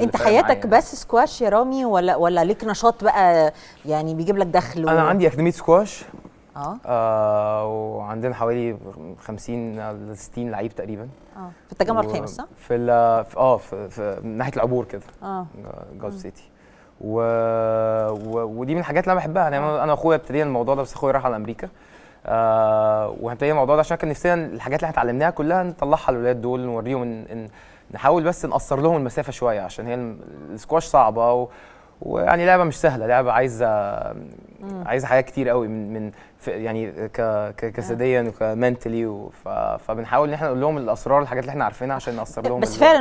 انت حياتك بس سكواش يا رامي ولا ولا ليك نشاط بقى يعني بيجيب لك دخل و... انا عندي اكاديميه سكواش آه. اه, وعندنا حوالي 50 ل 60 لعيب تقريبا اه في التجمع الخامس صح؟ في اه في, في ناحيه العبور كده اه جولف سيتي و دي من الحاجات اللي انا بحبها يعني انا واخويا آه. ابتدينا الموضوع ده بس اخويا راح على امريكا آه وهنبتدي الموضوع ده عشان كان نفسنا الحاجات اللي احنا اتعلمناها كلها نطلعها للولاد دول نوريهم ان, إن نحاول بس نقصر لهم المسافه شويه عشان هي السكواش صعبه و... ويعني لعبه مش سهله لعبه عايزه عايزه حاجات كتير قوي من من يعني آه. كجسديا وكمنتلي فبنحاول ان احنا نقول لهم الاسرار الحاجات اللي احنا عارفينها عشان نقصر لهم بس فعلا